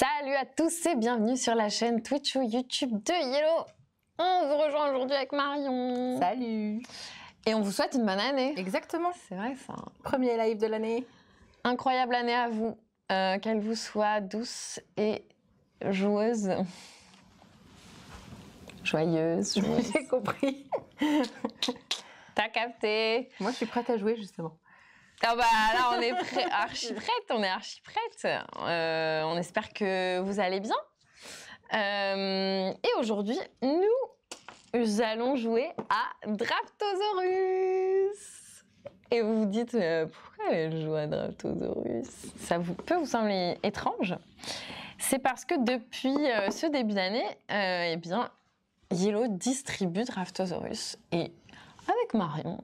Salut à tous et bienvenue sur la chaîne Twitch ou YouTube de Yellow. On vous rejoint aujourd'hui avec Marion. Salut. Et on vous souhaite une bonne année. Exactement. C'est vrai ça. Premier live de l'année. Incroyable année à vous. Euh, qu'elle vous soit douce et joueuse. Joyeuse. J'ai compris. T'as capté. Moi je suis prête à jouer justement. Ah bah, on est archi prête, on est archi prête. Euh, on espère que vous allez bien. Euh, et aujourd'hui, nous allons jouer à Draptosaurus. Et vous vous dites, euh, pourquoi elle joue à Draptosaurus Ça vous, peut vous sembler étrange. C'est parce que depuis ce début d'année, eh bien, Yellow distribue Draptosaurus. Et avec Marion,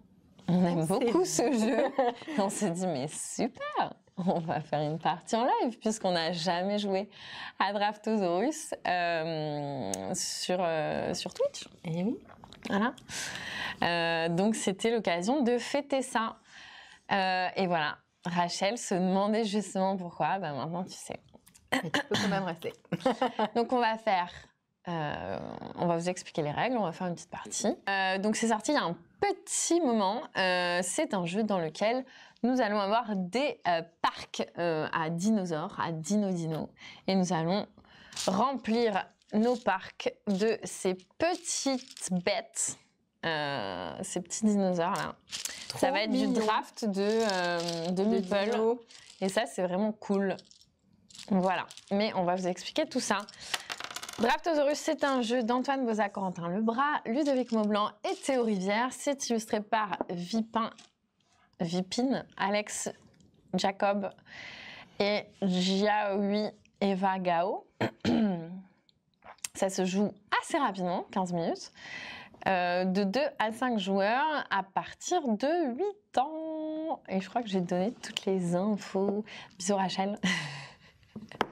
on aime beaucoup ce jeu. on s'est dit, mais super, on va faire une partie en live puisqu'on n'a jamais joué à Draftosaurus euh, sur, euh, sur Twitch. Et oui, voilà. Euh, donc c'était l'occasion de fêter ça. et voilà, Rachel se demandait justement pourquoi. Ben maintenant tu sais. On tu peux quand même rester. donc on va faire euh, on va vous expliquer les règles, on va faire une petite partie. Euh, donc c'est sorti il y a un petit moment. Euh, c'est un jeu dans lequel nous allons avoir des parcs à dinosaures, à dino-dino. Et nous allons remplir nos parcs de ces petites bêtes, ces petits dinosaures là. ça va être du draft de, de, Et ça c'est vraiment cool. Voilà. Mais on va vous expliquer tout ça. Draptosaurus, c'est un jeu d'Antoine bozac Corentin Lebras, Ludovic Maublanc et Théo Rivière. C'est illustré par Vipin, Vipine, Alex Jacob et Jiaoui Eva Gao. Ça se joue assez rapidement, 15 minutes, euh, de 2 à 5 joueurs à partir de 8 ans. Et je crois que j'ai donné toutes les infos. Bisous Rachel.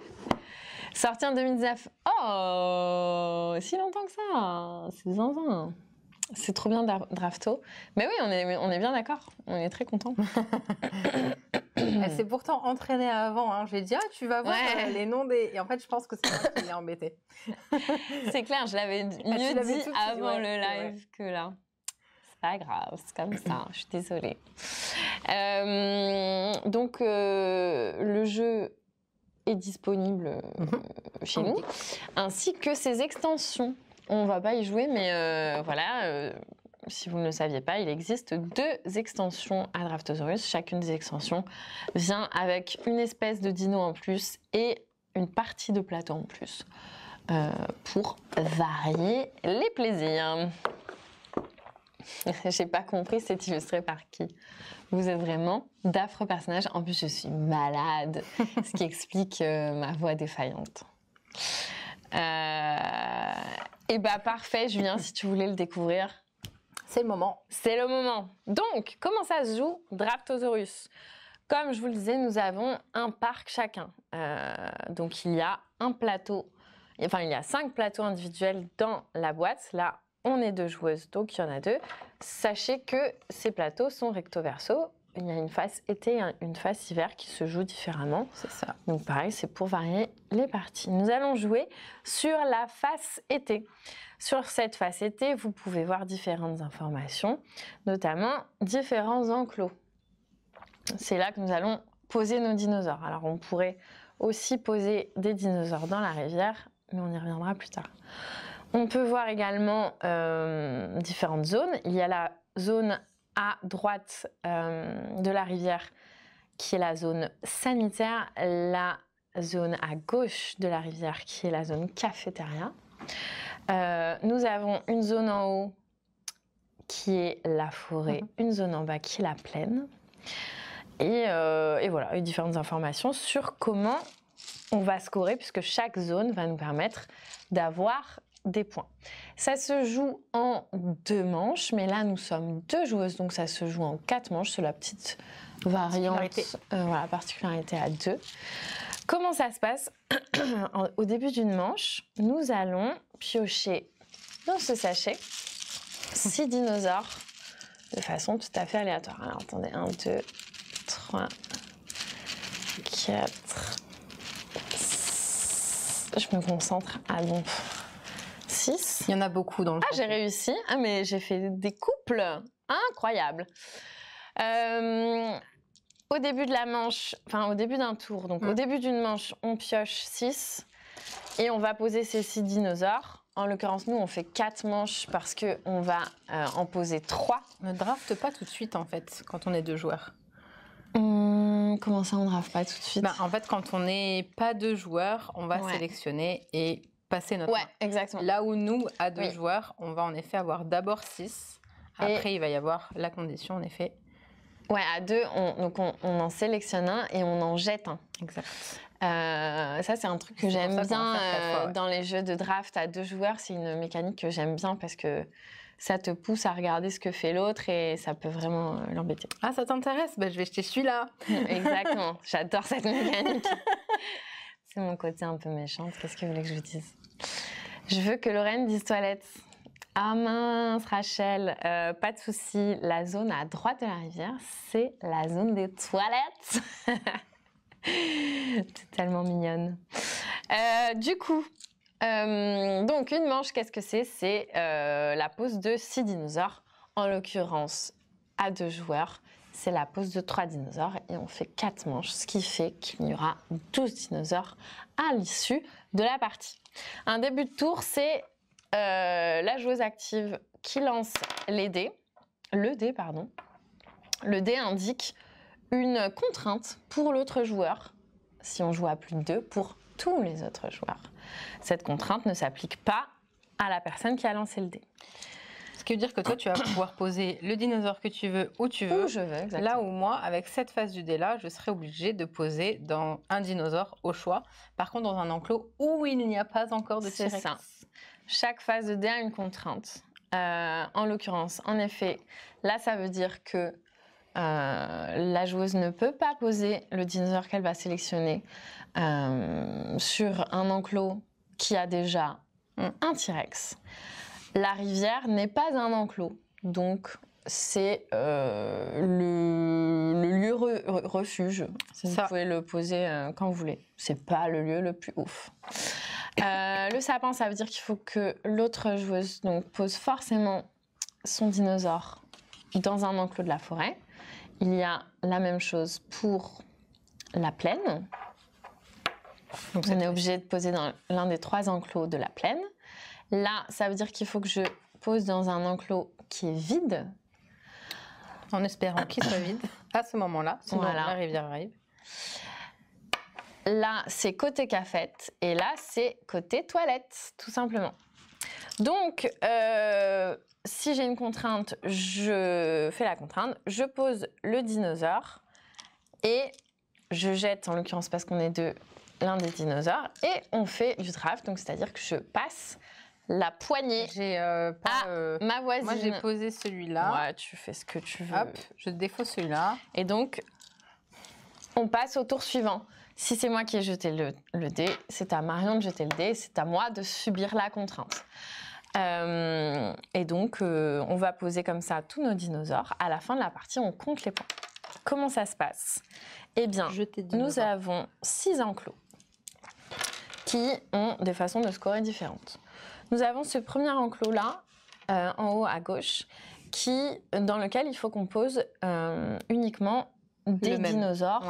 Sorti en 2019. Oh, si longtemps que ça. C'est zinzin. C'est trop bien Drafto. Mais oui, on est, on est bien d'accord. On est très contents. Elle eh, s'est pourtant entraînée avant. Hein. J'ai dit, ah, tu vas voir ouais. Euh, les noms des. Et en fait, je pense que c'est moi qui l'ai embêtée. c'est clair, je l'avais ah, mieux dit avant le live que là. C'est pas grave, c'est comme ça. Je suis désolée. Euh, donc, euh, le jeu disponible mhm. euh, chez ah, nous, ainsi que ses extensions. On va pas y jouer, mais euh, voilà, euh, si vous ne le saviez pas, il existe deux extensions à Draftosaurus. Chacune des extensions vient avec une espèce de dino en plus et une partie de plateau en plus pour varier les plaisirs. J'ai pas compris, c'est illustré par qui Vous êtes vraiment d'affreux personnages. En plus, je suis malade, ce qui explique euh, ma voix défaillante. Euh... Et eh bah ben, parfait, Julien, si tu voulais le découvrir. C'est le moment. C'est le moment. Donc, comment ça se joue Draptosaurus Comme je vous le disais, nous avons un parc chacun. Euh, donc, il y a un plateau, enfin, il y a cinq plateaux individuels dans la boîte. Là, on est deux joueuses, donc il y en a deux. Sachez que ces plateaux sont recto-verso. Il y a une face été et une face hiver qui se jouent différemment. C'est ça. Donc pareil, c'est pour varier les parties. Nous allons jouer sur la face été. Sur cette face été, vous pouvez voir différentes informations, notamment différents enclos. C'est là que nous allons poser nos dinosaures. Alors on pourrait aussi poser des dinosaures dans la rivière, mais on y reviendra plus tard. On peut voir également euh, différentes zones. Il y a la zone à droite euh, de la rivière qui est la zone sanitaire, la zone à gauche de la rivière qui est la zone cafétéria. Euh, nous avons une zone en haut qui est la forêt, mhm. une zone en bas qui est la plaine. Et, voilà, différentes informations sur comment on va scorer, puisque chaque zone va nous permettre d'avoir des points. Ça se joue en deux manches, mais là nous sommes deux joueuses, donc ça se joue en quatre manches. C'est la petite variante, particularité. Euh, particularité à deux. Comment ça se passe Au début d'une manche, nous allons piocher dans ce sachet six dinosaures de façon tout à fait aléatoire. Alors attendez, 1, 2, 3, 4, je me concentre à ah bon il y en a beaucoup dans le Ah, j'ai réussi. Ah, mais j'ai fait des couples. incroyables. Euh, au début de la manche, enfin au début d'un tour, donc au mm. début d'une manche, on pioche 6 et on va poser ces 6 dinosaures. En l'occurrence, nous, on fait 4 manches parce qu'on va euh, en poser 3. On ne drafte pas tout de suite, en fait, quand on est deux joueurs. Hum, comment ça, on ne drafte pas tout de suite bah, En fait, quand on n'est pas deux joueurs, on va sélectionner et notre ouais, Exactement. Là où nous, à deux joueurs, on va en effet avoir d'abord 6. Après, il va y avoir la condition, en effet. Ouais, à deux, on, donc on, en sélectionne un et on en jette un. Exact. Euh, ça, c'est un truc que j'aime bien euh, dans les jeux de draft à deux joueurs. C'est une mécanique que j'aime bien parce que ça te pousse à regarder ce que fait l'autre et ça peut vraiment euh, l'embêter. Ah, ça t'intéresse ben, Je vais jeter celui-là. Exactement. J'adore cette mécanique. C'est mon côté un peu méchante. Qu'est-ce que vous voulez que je vous dise Je veux que Lorraine dise toilette. Ah mince, Rachel, euh, pas de souci. La zone à droite de la rivière, c'est la zone des toilettes. totalement tellement mignonne. Euh, du coup, euh, donc une manche, qu'est-ce que c'est C'est la pose de six dinosaures, en l'occurrence à deux joueurs c'est la pose de trois dinosaures et on fait quatre manches, ce qui fait qu'il y aura 12 dinosaures à l'issue de la partie. Un début de tour, c'est euh, la joueuse active qui lance les dés. Le dé, pardon. Le dé indique une contrainte pour l'autre joueur, si on joue à plus de deux, pour tous les autres joueurs. Cette contrainte ne s'applique pas à la personne qui a lancé le dé. Ce qui dire que toi, tu vas pouvoir poser le dinosaure que tu veux où tu veux. je veux, Là où moi, avec cette phase du dé-là, je serai obligée de poser dans un dinosaure au choix. Par contre, dans un enclos où il n'y a pas encore de T-Rex. Chaque phase de dé a une contrainte. Euh, en l'occurrence, en effet, là, ça veut dire que euh, la joueuse ne peut pas poser le dinosaure qu'elle va sélectionner euh, sur un enclos qui a déjà mm. un T-Rex. La rivière n'est pas un enclos, donc c'est euh, le, lieu refuge. Ça. Vous pouvez le poser euh, quand vous voulez. C'est pas le lieu le plus ouf. Euh, le sapin, ça veut dire qu'il faut que l'autre joueuse donc, pose forcément son dinosaure dans un enclos de la forêt. Il y a la même chose pour la plaine. Donc, on est obligé de poser dans l'un des trois enclos de la plaine. Là, ça veut dire qu'il faut que je pose dans un enclos qui est vide. En espérant qu'il soit vide à ce moment-là, sinon la rivière arrive. Là, c'est côté cafette et là, c'est côté toilette, tout simplement. Donc, euh, si j'ai une contrainte, je fais la contrainte, je pose le dinosaure et je jette, en l'occurrence parce qu'on est deux, l'un des dinosaures, et on fait du draft, donc c'est-à-dire que je passe la poignée. J'ai euh, pas. Ah, euh, ma voisine. Moi, j'ai posé celui-là. Ouais, tu fais ce que tu veux. je défausse celui-là. Et donc, on passe au tour suivant. Si c'est moi qui ai jeté le, dé, c'est à Marion de jeter le dé, c'est à moi de subir la contrainte. Euh, et donc, on va poser comme ça tous nos dinosaures. À la fin de la partie, on compte les points. Comment ça se passe Eh bien, nous avons six enclos qui ont des façons de scorer différentes. Nous avons ce premier enclos là, euh, en haut à gauche, qui, dans lequel il faut qu'on pose euh, uniquement des dinosaures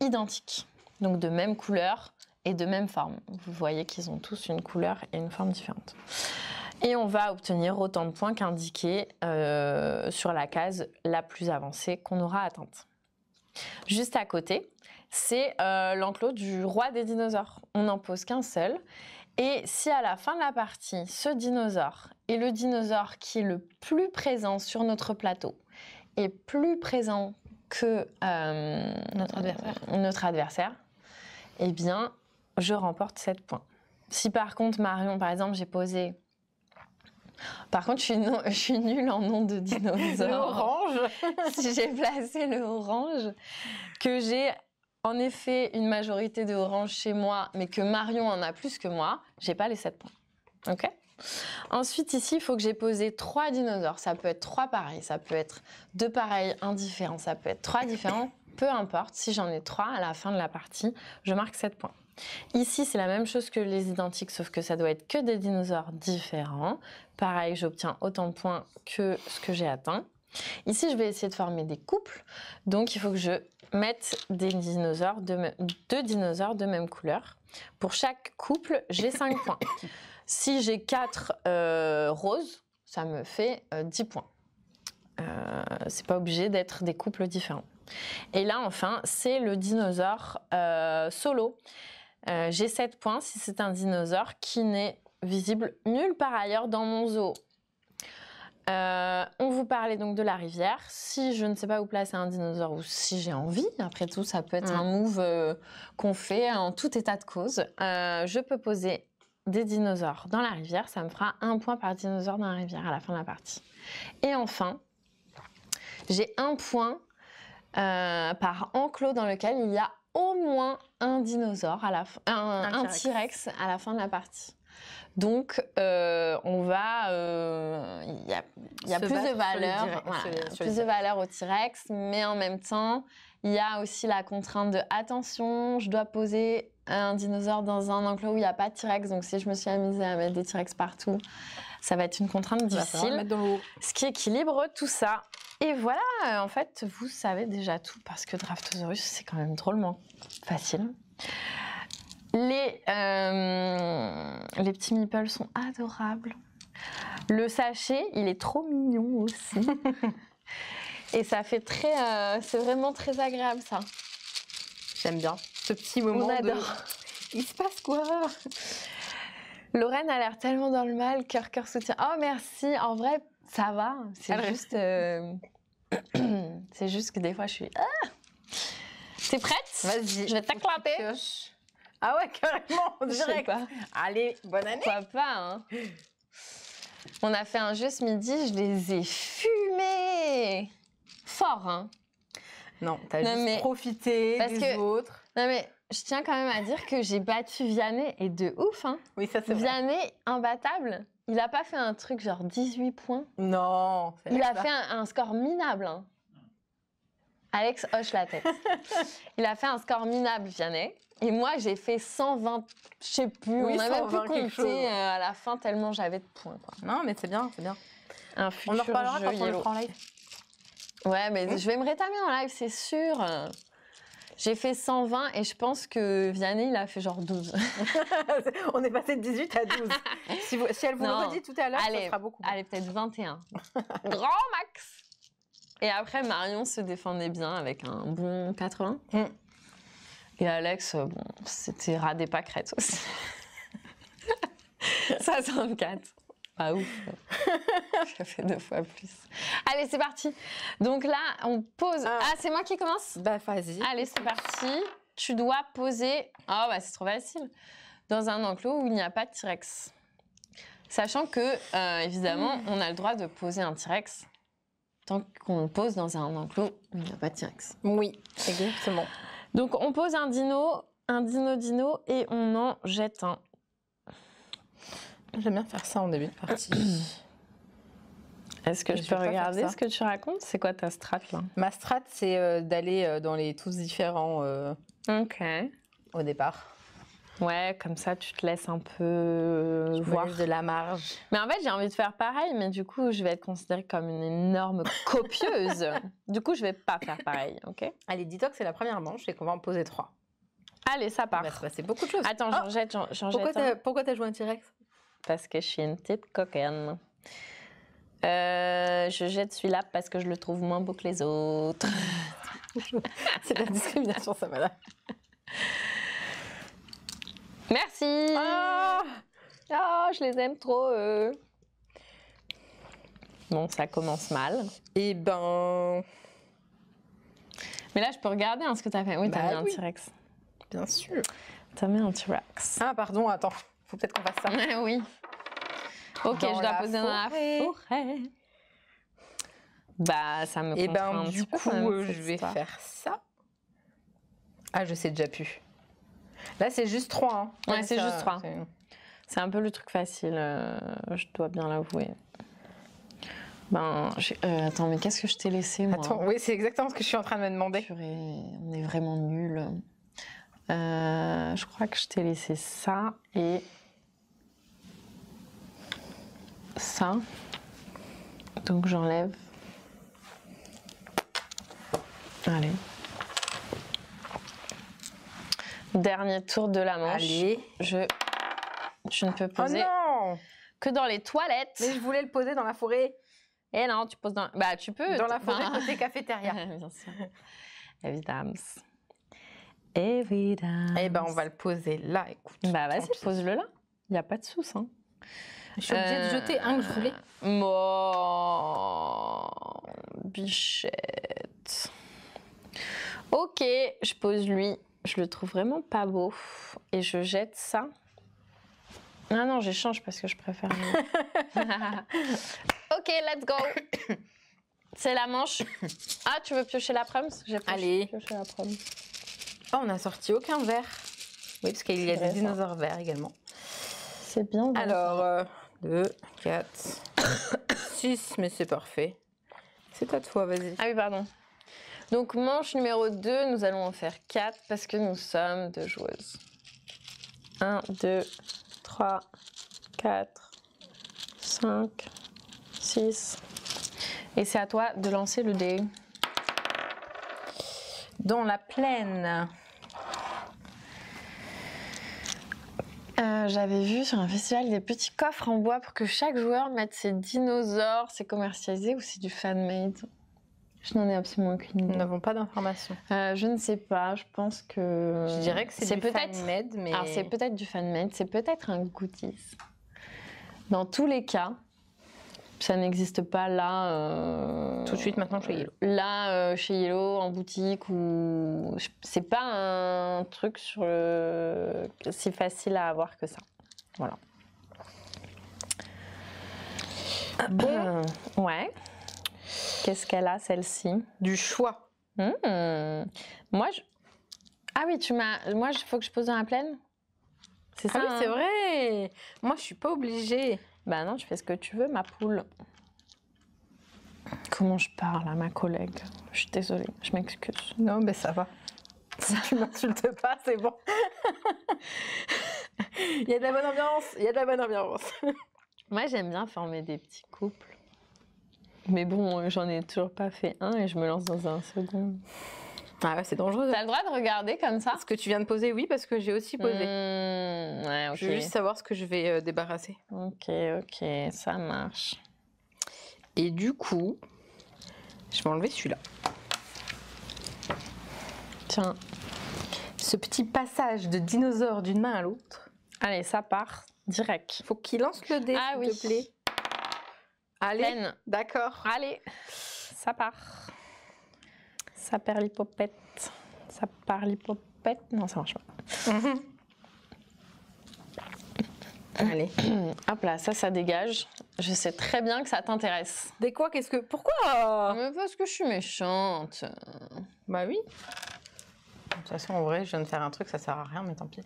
identiques, donc de même couleur et de même forme. Vous voyez qu'ils ont tous une couleur et une forme différente. Et on va obtenir autant de points qu'indiqué euh, sur la case la plus avancée qu'on aura atteinte. Juste à côté, c'est l'enclos du roi des dinosaures. On n'en pose qu'un seul et si à la fin de la partie, ce dinosaure est le dinosaure qui est le plus présent sur notre plateau, et plus présent que euh, notre adversaire, eh bien, je remporte 7 points. Si par contre, Marion, par exemple, j'ai posé. Par contre, je suis, je suis nulle en nom de dinosaure. orange Si j'ai placé le orange, que j'ai en effet une majorité de orange chez moi, mais que Marion en a plus que moi, j'ai pas les 7 points. Ok Ensuite, ici, il faut que j'ai posé trois dinosaures. Ça peut être trois pareils, ça peut être deux pareils, un différent, ça peut être trois différents. Peu importe, si j'en ai trois à la fin de la partie, je marque 7 points. Ici, c'est la même chose que les identiques, sauf que ça doit être que des dinosaures différents. Pareil, j'obtiens autant de points que ce que j'ai atteint. Ici, je vais essayer de former des couples, donc il faut que je mettre des dinosaures de deux dinosaures de même couleur. Pour chaque couple, j'ai 5 points. Si j'ai 4 euh, roses, ça me fait 10 euh, points. Euh, c'est pas obligé d'être des couples différents. Et là, enfin, c'est le dinosaure euh, solo. j'ai 7 points si c'est un dinosaure qui n'est visible nulle part ailleurs dans mon zoo. Euh, on vous parlait donc de la rivière. Si je ne sais pas où placer un dinosaure ou si j'ai envie, après tout, ça peut être mm. un move euh, qu'on fait en tout état de cause. Euh, je peux poser des dinosaures dans la rivière. Ça me fera un point par dinosaure dans la rivière à la fin de la partie. Et enfin, j'ai un point par enclos dans lequel il y a au moins un dinosaure un, un T-Rex à la fin de la partie. Donc, euh, on va. Euh, il y a, plus de valeur, plus de au T-Rex, mais en même temps, il y a aussi la contrainte de attention. Je dois poser un dinosaure dans un enclos où il n'y a pas de T-Rex. Donc, si je me suis amusée à mettre des T-Rex partout, ça va être une contrainte difficile. ce qui équilibre tout ça. Et voilà, en fait, vous savez déjà tout parce que Draftosaurus, c'est quand même drôlement facile. Euh, les, petits meeples sont adorables. Le sachet, il est trop mignon aussi. Et ça fait très. Euh, c'est vraiment très agréable ça. J'aime bien ce petit moment. On adore. Il se passe quoi Lorraine a l'air tellement dans le mal, cœur, cœur, soutien. Oh merci, en vrai, ça va. C'est juste. Euh, c'est juste que des fois je suis. Ah T'es prête Vas-y. Je vais t'éclater. Ah ouais, carrément, direct. Allez, bonne année. Pourquoi pas, hein On a fait un jeu ce midi, je les ai fumés. Fort, hein Non, t'as juste profité Parce des que... autres. Non mais, je tiens quand même à dire que j'ai battu Vianney et de ouf, hein Oui, ça c'est vrai. Vianney, imbattable. Il a pas fait un truc genre 18 points. Non. Il a fait un, score minable. Hein. Alex hoche la tête. Il a fait un score minable, Vianney. Et moi, j'ai fait 120, je sais plus, On on avait plus compté euh, à la fin tellement j'avais de points. Non, mais c'est bien, c'est bien. Un on en reparlera quand on le prend en live. Ouais, mais mmh. je vais me rétablir en live, c'est sûr. J'ai fait 120 et je pense que Vianney, il a fait genre 12. on est passé de 18 à 12. si, elle vous le redit tout à l'heure, ça sera beaucoup. Allez, peut-être 21. Grand max et après, Marion se défendait bien avec un bon 80. Mm. Et Alex, euh, bon, c'était ras des pâquerettes aussi. 64. Ah ouf. Je fait deux fois plus. Allez, c'est parti. Donc là, on pose. Ah, ah c'est moi qui commence Bah, vas-y. Allez, c'est parti. Tu dois poser. Oh, bah, c'est trop facile. Dans un enclos où il n'y a pas de T-Rex. Sachant que, euh, évidemment, mm. on a le droit de poser un T-Rex tant qu'on pose dans un enclos, il n'y a pas de T-Rex. Oui, exactement. Donc on pose un dino, un dino-dino et on en jette un. J'aime bien faire ça en début de partie. Est-ce que je, peux regarder ce que tu racontes C'est quoi ta strat là Ma strat, c'est euh, d'aller euh, dans les tous différents euh, Ok. au départ. Ouais, comme ça, tu te laisses un peu euh, voir. de la marge. Mais en fait, j'ai envie de faire pareil, mais du coup, je vais être considérée comme une énorme copieuse. du coup, je vais pas faire pareil, ok Allez, dis-toi que c'est la première manche et qu'on va en poser trois. Allez, ça part. c'est beaucoup de choses. Attends, j'en oh jette, j'en jette. pourquoi t'as joué un T-Rex Parce que je suis une type coquine. Euh, je jette celui-là parce que je le trouve moins beau que les autres. c'est de la discrimination, ça, madame. Merci. Ah, ah, je les aime trop. Bon, ça commence mal. et eh ben. Mais là, je peux regarder hein, ce que t'as fait. Oui, t'as as bah mis un T-Rex. Bien sûr. T'as mis un T-Rex. Ah, pardon, attends. Faut peut-être qu'on fasse ça. oui. Ok, je dois poser dans la forêt. Bah, ça me Et eh ben, un du coup, hein, euh, coup je vais faire ça. Ah, je sais déjà plus. Là, c'est juste 3. Hein. c'est juste C'est un peu le truc facile, euh, je dois bien l'avouer. Ben, euh, attends, mais qu'est-ce que je t'ai laissé moi Attends, oui, c'est exactement ce que je suis en train de me demander. on est vraiment nuls. Euh, je crois que je t'ai laissé ça et ça. Donc j'enlève. Allez. Dernier tour de la manche. Allez. Je, ne peux oh poser que dans les toilettes. Mais je voulais le poser dans la forêt. Eh non, tu poses dans. Bah, tu peux. Dans la forêt ben. côté cafétéria. Bien sûr. Évidemment. Évidemment. Eh ben, on va le poser là, écoute. Bah, vas-y, pose-le là. Il n'y a pas de souce. Hein. Je suis obligée de euh, jeter un que je voulais. Bon, bichette. Ok, je pose lui je le trouve vraiment pas beau et je jette ça. Ah non, j'échange parce que je préfère. ok, let's go. C'est la manche. Ah, tu veux piocher la prom Allez. Piocher la Oh, on n'a sorti aucun verre. Oui, parce qu'il y a des dinosaures verts également. C'est bien. Alors, 2, 4, 6, mais c'est parfait. C'est à toi, vas-y. Ah oui, pardon. Donc manche numéro 2, nous allons en faire 4 parce que nous sommes deux joueuses. 1, 2, 3, 4, 5, 6. Et c'est à toi de lancer le dé. Dans la plaine. Euh, j'avais vu sur un festival des petits coffres en bois pour que chaque joueur mette ses dinosaures. C'est commercialisé ou c'est du fan-made je n'en ai absolument aucune idée. Nous n'avons pas d'informations. Euh, je ne sais pas. Je pense que. Je dirais que c'est peut-être fan-made, mais. Alors, ah, c'est peut-être du fan-made. C'est peut-être un goodies. Dans tous les cas, ça n'existe pas là. Euh, Tout de suite, maintenant chez Yellow. Là, euh, chez Yellow, en boutique ou. C'est pas un truc sur le... si facile à avoir que ça. Voilà. Ah bon. ouais. Qu'est-ce qu'elle a celle-ci Du choix. Hmm. Moi, je... ah oui, tu m'as. Moi, il faut que je pose dans la plaine. C'est ah ça. Ah oui, hein c'est vrai. Moi, je suis pas obligée. Ben non, je fais ce que tu veux, ma poule. Comment je parle à ma collègue Je suis désolée, je m'excuse. Non, mais ça va. Ça, tu m'insultes pas, c'est bon. il y a de la bonne ambiance, il y a de la bonne ambiance. Moi, j'aime bien former des petits couples. Mais bon, euh, j'en ai toujours pas fait un et je me lance dans un second. Ah ouais, c'est dangereux. T'as le droit de regarder comme ça Ce que tu viens de poser, oui, parce que j'ai aussi posé. Hmm, je veux juste savoir ce que je vais euh, débarrasser. Ok, ok, ça marche. Et du coup, je vais enlever celui-là. Tiens. Ce petit passage de dinosaure d'une main à l'autre. Allez, ça part direct. Faut qu'il lance le dé, ah s'il te plaît. Allez. D'accord. Allez, ça part. Ça perd l'hypopète. Ça part l'hypopète. Non, ça marche pas. Mhm. Allez. Hop là, ça, ça dégage. Je sais très bien que ça t'intéresse. Des quoi Qu'est-ce que. Pourquoi Parce que je suis méchante. Bah oui. De toute façon, en vrai, je viens de faire un truc, ça sert à rien, mais tant pis.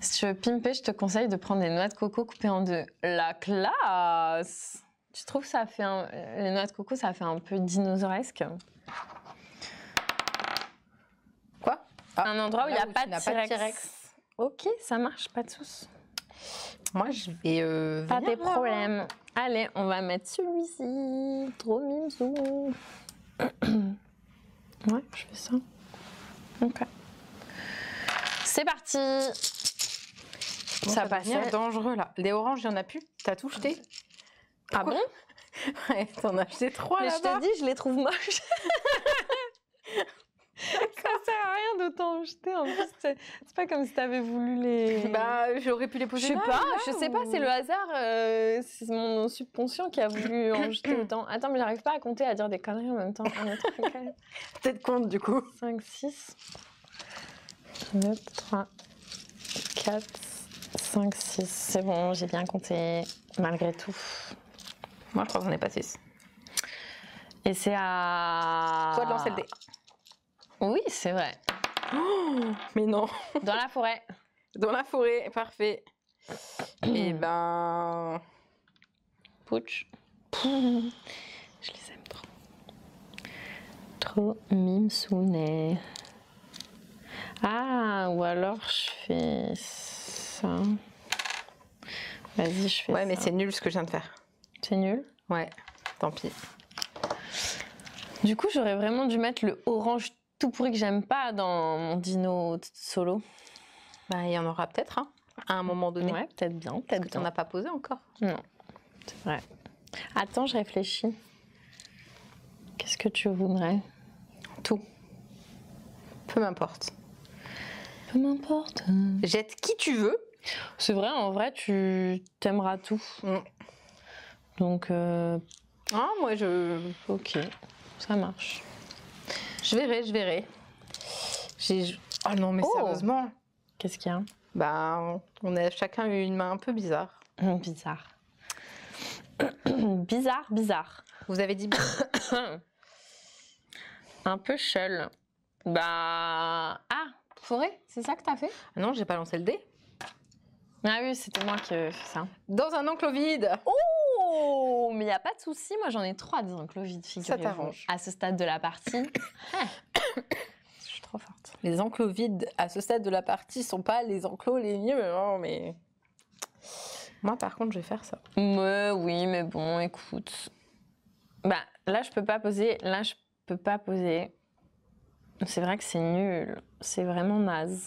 Si tu veux pimper, je te conseille de prendre des noix de coco coupées en deux. La classe tu trouves que ça fait un... Euh, Les noix de coco, ça fait un peu dinosauresque Quoi ah, Un endroit où il n'y a pas de, T-Rex. Ok, ça marche, pas de Moi, je vais. Euh, pas des problèmes. Allez, on va mettre celui-ci. Trop mimsou. ouais, je fais ça. Ok. C'est parti. ça, va passe. dangereux là. Les oranges, il n'y en a plus T'as tout jeté ah bon Ouais, t'en as acheté trois là-bas. Mais je t'ai dis, je les trouve moches. ça sert à rien d'autant en jeter. En plus, c'est pas comme si t'avais voulu les. Bah, j'aurais pu les poser. Je sais pas, je sais pas, c'est le hasard. Euh, c'est mon subconscient qui a voulu en jeter autant. Attends, mais j'arrive pas à compter, à dire des conneries en même temps. Peut-être compte du coup. 5, 6, 9, 3, 4, 5, 6. C'est bon, j'ai bien compté malgré tout. Moi, je crois que j'en pas 6. Et c'est à. Toi de lancer le dé. Oui, c'est vrai. Oh, mais non. Dans la forêt. Dans la forêt, parfait. Et eh hmm. ben. Pouch. Je les aime trop. Trop mimsounet. Ah, ou alors je fais ça. Vas-y, je fais ça. Ouais, mais c'est nul ce que je viens de faire. C'est nul Ouais, tant pis. Du coup, j'aurais vraiment dû mettre le orange tout pourri que j'aime pas dans mon dino solo. Bah, il y en aura peut-être, hein, à un moment donné. Ouais, peut-être bien. Peut-être que t'en as pas posé encore. Non, c'est vrai. Attends, je réfléchis. Qu'est-ce que tu voudrais Tout. Peu m'importe. Peu m'importe. Jette qui tu veux. C'est vrai, en vrai, tu t'aimeras tout. Mm. Donc. Euh... Ah, moi je. Ok, ça marche. Je verrai, je verrai. J'ai. Oh non, mais oh sérieusement. Qu'est-ce qu'il y a Bah, on a chacun eu une main un peu bizarre. Hum, bizarre. bizarre, bizarre. Vous avez dit un peu seul. Bah. Ah, forêt, c'est ça que t'as fait ah Non, j'ai pas lancé le dé. Ah oui, c'était moi qui ai fait ça. Dans un enclos vide. Oh Oh, mais il n'y a pas de souci, moi j'en ai trois des vides figurez-vous. À ce stade de la partie. Ah. Je suis trop forte. Les enclos vides à ce stade de la partie sont pas les enclos les mieux, mais non, hein, mais. Moi par contre, je vais faire ça. oui, mais bon, écoute. Bah là, je peux pas poser. Là, je peux pas poser. C'est vrai que c'est nul. C'est vraiment naze.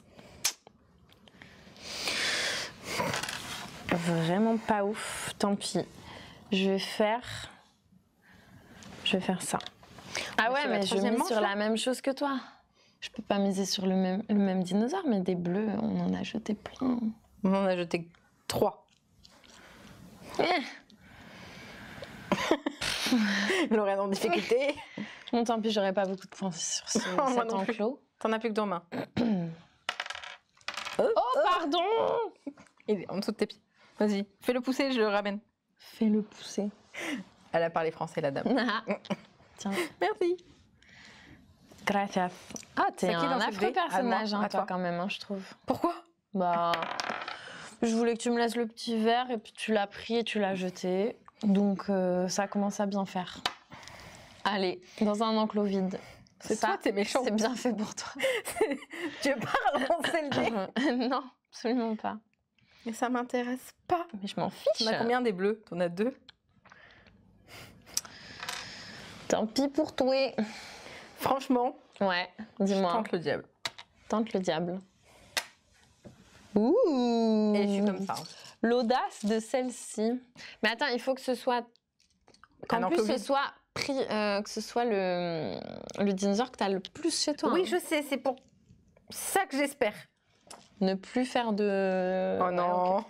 Vraiment pas ouf. Tant pis je vais faire, je vais faire ça. Ah ouais, mais je mise sur la hein. même chose que toi. Je peux pas miser sur le même, le même dinosaure, mais des bleus, on en a jeté plein. On en a jeté trois. Eh. Lorraine en difficulté. Bon, tant pis, j'aurais pas beaucoup de points sur ce, cet enclos. T'en as plus que deux en main. Oh, oh, oh, pardon Il est en dessous de tes pieds. Vas-y, fais-le pousser, je le ramène. Fais-le pousser. Elle a parlé français, la dame. Ah. Tiens. Merci. Gracias. Ah, t'es un affreux personnage, ah, hein, toi, quand même, hein, je trouve. Pourquoi Bah, je voulais que tu me laisses le petit verre, et puis tu l'as pris et tu l'as jeté. Donc, euh, ça commence à bien faire. Allez, dans un enclos vide. C'est toi, t'es méchant. C'est bien fait pour toi. tu parles en dé Non, absolument pas. Mais ça m'intéresse pas. Mais je m'en fiche. On a combien des bleus T'en as deux Tant pis pour toi. Franchement. Ouais, dis-moi. Tente le diable. Tente le diable. Ouh Et je suis comme ça. Hein. L'audace de celle-ci. Mais attends, il faut que ce soit. Qu'en plus ce soit pris, euh, que ce soit le, le dinosaure que tu as le plus chez toi. Oui, hein. je sais, c'est pour ça que j'espère. Ne plus faire de. Oh non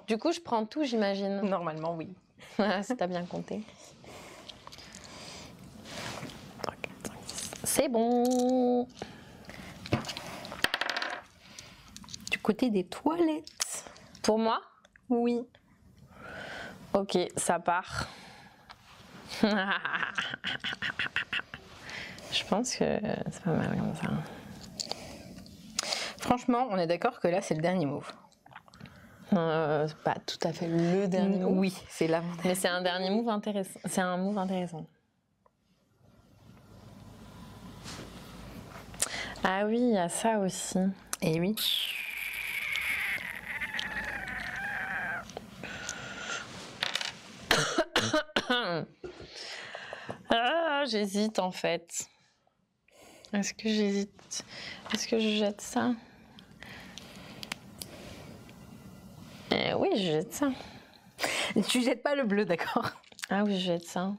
Du coup, je prends tout, j'imagine. Normalement, oui. si ah, t'as bien compté. C'est bon Du côté des toilettes. Pour moi Oui. Ok, ça part. Je pense que c'est pas mal comme ça. Franchement, on est d'accord que là, c'est le dernier move. Euh, pas tout à fait le dernier move. Oui, c'est là. Mais c'est un dernier move intéressant. C'est un move intéressant. Ah oui, il y a ça aussi. Et eh oui. Ah, j'hésite en fait. Est-ce que j'hésite Est-ce que je jette ça je jette ça. Tu jettes pas le bleu, d'accord Ah oui, je jette ça.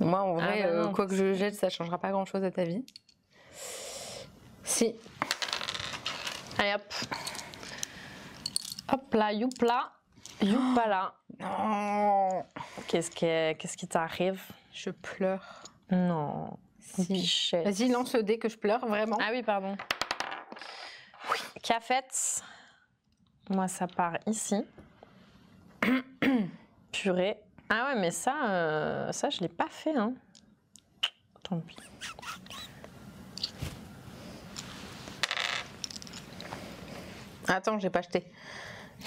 Moi, en vrai, ah euh, quoi que je jette, ça changera pas grand-chose à ta vie. Si. Allez, hop. Hop là, youpla. là. Non. Qu'est-ce, qu'est-ce qui t'arrive Je pleure. Non. Si. Vas-y, lance le dé que je pleure, vraiment. Ah oui, pardon. Oui. Cafette. Moi, ça part ici. Purée. Ah ouais, mais ça, euh, ça je l'ai pas fait. Hein. Tant pis. Attends, j'ai pas acheté.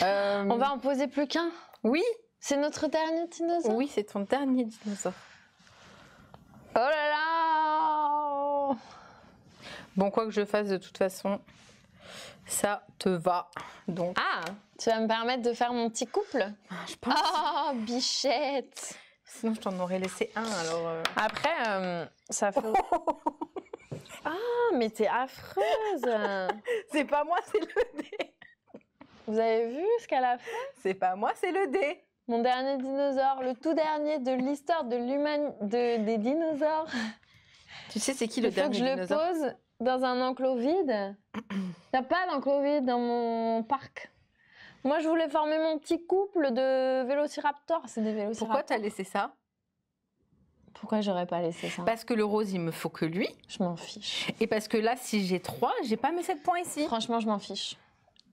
Euh, On va en poser plus qu'un. Oui. C'est notre dernier dinosaure. Oui, c'est ton dernier dinosaure. Oh là là Bon, quoi que je fasse, de toute façon, ça te va. Donc. Ah, tu vas me permettre de faire mon petit couple ah, Je pense. Oh, bichette Sinon, je t'en aurais laissé un, alors... Euh. Après, euh, ça fait... ah, mais t'es affreuse C'est pas moi, c'est le dé Vous avez vu ce qu'elle a fait C'est pas moi, c'est le dé Mon dernier dinosaure, le tout dernier de l'histoire de l'humain... De, des dinosaures Tu sais, c'est qui le Il faut que je le pose dans un enclos vide. Il a pas d'enclos vide dans mon parc. Moi, je voulais former mon petit couple de vélociraptors. C'est des vélociraptors. Pourquoi t'as laissé ça pourquoi j'aurais pas laissé ça Parce que le rose, il me faut que lui. Je m'en fiche. Et parce que là, si j'ai trois, j'ai pas mes sept points ici. Franchement, je m'en fiche.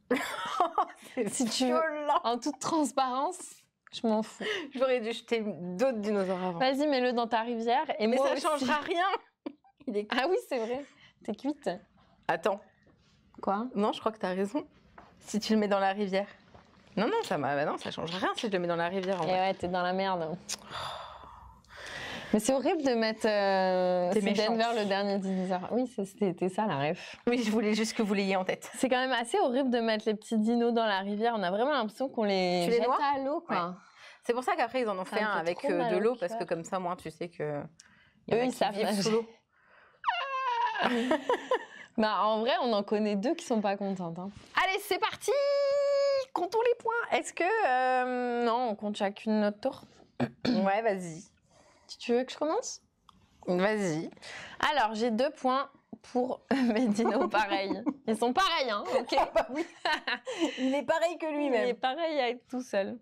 si tu violent. en toute transparence, je m'en fous. J'aurais dû jeter d'autres dinosaures avant. Vas-y, mets-le dans ta rivière. Et mais ça ne changera rien. Ah oui, c'est vrai. T'es cuite. Attends. Quoi Non, je crois que t'as raison. Si tu le mets dans la rivière. Non, non, ça bah non, ça change rien si je le mets dans la rivière. Et eh ouais, t'es dans la merde. Mais c'est horrible de mettre euh, c'est Denver le dernier dinosaure. Oui, c'était ça la ref. Oui, je voulais juste que vous l'ayez en tête. C'est quand même assez horrible de mettre les petits dinos dans la rivière. On a vraiment l'impression qu'on les, tu jette à l'eau, quoi. C'est pour ça qu'après ils en ont fait un, avec euh, de l'eau parce que comme ça, moi, tu sais que eux ils savent bah, en vrai, on en connaît deux qui sont pas contentes. Hein. Allez, c'est parti Comptons les points. Est-ce que. Euh, non, on compte chacune notre tour Ouais, vas-y. Tu veux que je commence Vas-y. Alors, j'ai deux points pour Dinos pareil. Ils sont pareils, hein Ok. Ah bah Il est pareil que lui-même. Il est pareil à être tout seul.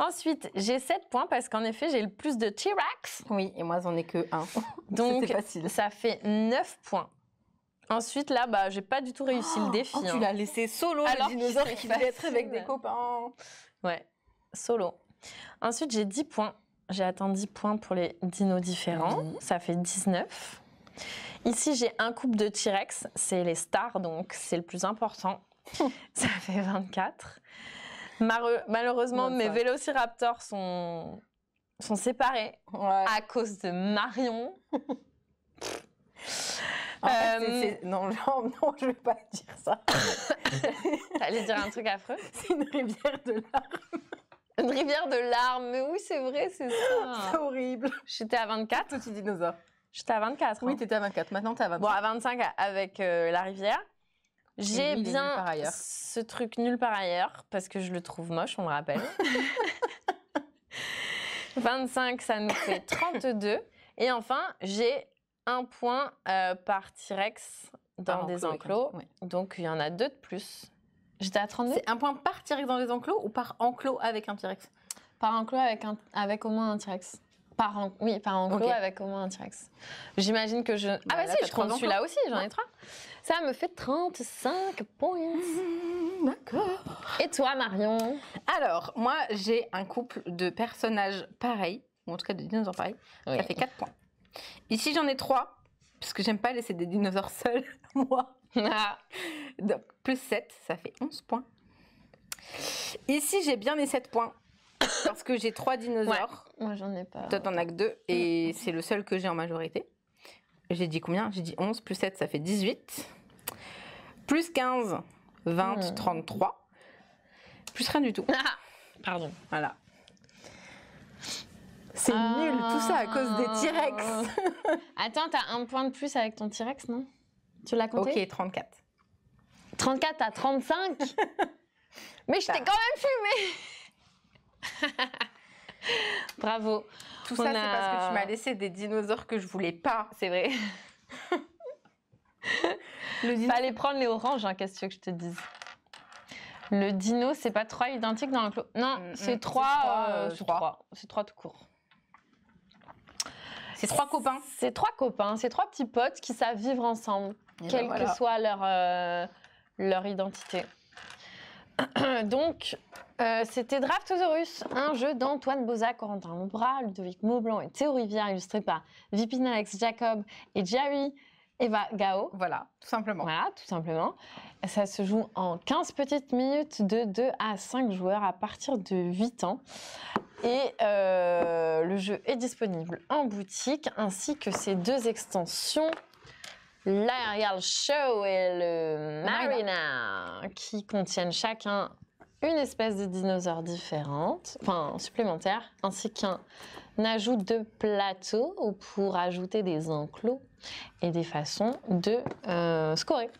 Ensuite, j'ai 7 points parce qu'en effet, j'ai le plus de T-Rex. Oui, et moi, j'en ai que 1. Donc, ça fait 9 points. Ensuite, là, bah, j'ai pas du tout réussi le oh, défi. Oh, tu hein. l'as laissé solo, Alors le dinosaure qui devait être avec des copains. Ouais, solo. Ensuite, j'ai 10 points. J'ai atteint 10 points pour les dinos différents. Ça fait 19. Ici, j'ai un couple de T-Rex. C'est les stars, donc c'est le plus important. ça fait 24. Malheureusement, mes vélociraptors sont, sont séparés à cause de Marion. Euh, non, je non, je vais pas dire ça. T'allais dire un truc affreux C'est une rivière de larmes. Une rivière de larmes, mais oui, c'est vrai, c'est ça. C'est horrible. J'étais à 24. petit dinosaure. J'étais à 24. Hein. Oui, tu étais à 24. Maintenant, t'es à 25. Bon, à 25 avec euh, la rivière. J'ai bien par ailleurs. ce truc nul par ailleurs, parce que je le trouve moche, on le rappelle. 25, ça nous fait 32. Et enfin, j'ai un point euh, par T-Rex dans des enclos. Donc, il y en a deux de plus. J'étais à 32. C'est un point par T-Rex dans des enclos ou par enclos avec un T-Rex Par enclos avec, un, avec au moins un T-Rex. Par oui, par enclos avec au moins un T-Rex. J'imagine que je. Bah, ah, bah, si, je compte celui-là aussi, j'en ai trois. Ça me fait 35 points. Hmm, d'accord. Et toi, Marion Alors, moi, j'ai un couple de personnages pareils, ou en tout cas de dinosaures pareils. Ça fait 4 points. Ici, j'en ai 3, parce que j'aime pas laisser des dinosaures seuls, moi. Ah. Donc, plus 7, ça fait 11 points. Ici, j'ai bien mes 7 points. Parce que j'ai trois dinosaures. Moi, j'en ai pas. Toi, t'en as que 2. Et mm. c'est le seul que j'ai en majorité j'ai dit combien J'ai dit 11 plus 7, ça fait 18. Plus 15, 20, 33. Plus rien du tout. Ah, pardon. Voilà. C'est ah. nul, tout ça à cause des T-Rex. Attends, t'as un point de plus avec ton T-Rex, non Tu l'as compté Ok, 34. 34 à 35 Mais je t'ai quand même fumé Bravo. Tout ça, c'est parce que tu m'as laissé des dinosaures que je voulais pas. C'est vrai. le Fallait prendre les oranges, hein, qu'est-ce que je te dise Le dino, c'est pas trois identiques dans le clos. Non, mm, c'est mm, euh, euh, trois. C'est trois, de trois. C'est trois copains. C'est trois copains, c'est trois petits potes qui savent vivre ensemble, ben quelle que soit leur, euh, leur identité. Donc, euh, c'était Draftosaurus, un jeu d'Antoine Bozac, Corentin Lombra, Ludovic Maublanc et Théo Rivière, illustré par Vipin Alex Jacob et Jerry Eva Gao. Voilà, tout simplement. Voilà, tout simplement. Ça se joue en 15 petites minutes de 2 à 5 joueurs à partir de 8 ans. Et euh, le jeu est disponible en boutique ainsi que ses deux extensions. l'Aerial Show et le Marina, qui contiennent chacun une espèce de dinosaure différente, enfin supplémentaire, ainsi qu'un ajout de plateau pour ajouter des enclos et des façons de euh, scorer.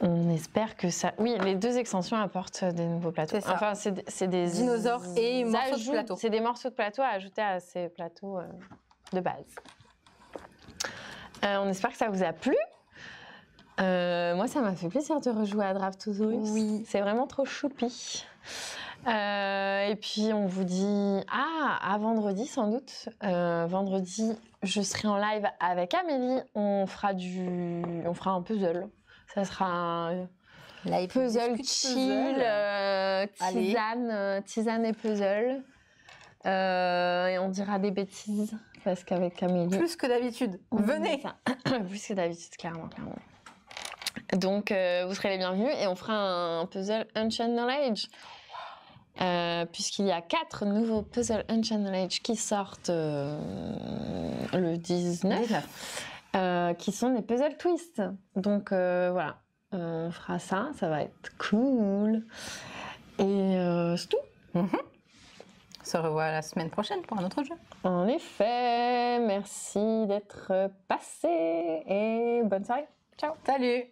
On espère que ça. Oui, les deux extensions apportent des nouveaux plateaux. Enfin, c'est des dinosaures et morceaux de plateau. C'est des morceaux de plateau à ajouter à ces plateaux euh, de base. Euh, on espère que ça vous a plu. Euh, moi, ça m'a fait plaisir de rejouer à Draftosaurus. Oui. C'est vraiment trop choupi. Euh, et puis, on vous dit ah, à vendredi sans doute. Euh, vendredi, je serai en live avec Amélie. On fera, du... on fera un puzzle. Ça sera un puzzle chill, tisane, tisane et puzzle. et on dira des bêtises parce qu'avec Amélie. Plus que d'habitude. Venez Plus que d'habitude, clairement, clairement. Donc, euh, vous serez les bienvenus et on fera un puzzle Unchained Knowledge. Oh, euh, puisqu'il y a quatre nouveaux puzzles Unchained Knowledge qui sortent euh, le 19, qui sont des puzzles twist. Donc voilà, on fera ça, ça va être cool. Et c'est tout. Mm-hmm. On se revoit la semaine prochaine pour un autre jeu. En effet, merci d'être passé et bonne soirée. Ciao. Salut.